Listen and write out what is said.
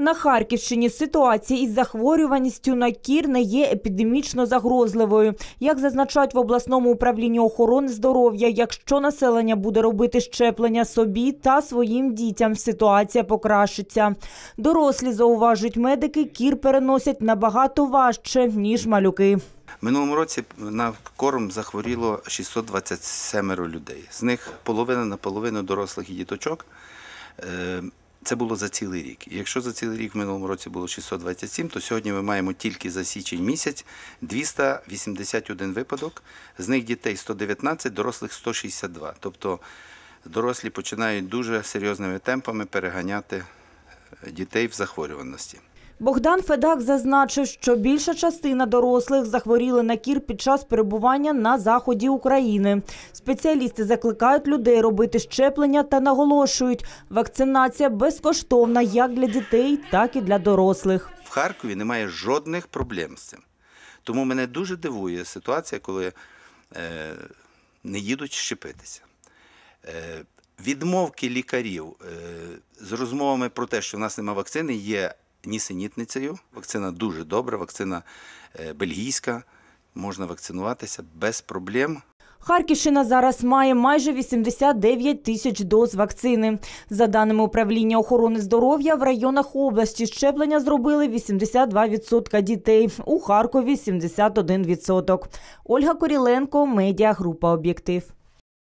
На Харківщині ситуація із захворюваністю на кір не є епідемічно загрозливою. Як зазначають в обласному управлінні охорони здоров'я, якщо населення буде робити щеплення собі та своїм дітям, ситуація покращиться. Дорослі зауважують медики, кір переносять набагато важче ніж малюки. Минулому році на корм захворіло 627 людей. З них половина на половину дорослих і діточок. Е, це було за цілий рік. Якщо за цілий рік в минулому році було 627, то сьогодні ми маємо тільки за січень місяць 281 випадок. З них дітей 119, дорослих 162. Тобто дорослі починають дуже серйозними темпами переганяти е, дітей в захворюваності. Богдан Федак зазначив, що більша частина дорослих захворіли на кір під час перебування на заході України. Спеціалісти закликають людей робити щеплення та наголошують, вакцинація безкоштовна як для дітей, так і для дорослих. В Харкові немає жодних проблем з цим. Тому мене дуже дивує ситуація, коли е, не їдуть щепитися. Е, Відмовки лікарів е, з розмовами про те, що в нас немає вакцини, є нісенітницею. Вакцина дуже добра, вакцина е, бельгійська, можна вакцинуватися без проблем. Харківщина зараз має майже 89 тисяч доз вакцини. За даними управління охорони здоров'я, в районах області щеплення зробили 82% дітей. У Харкові 71%. Ольга Коріленко, медіагрупа об'єктив.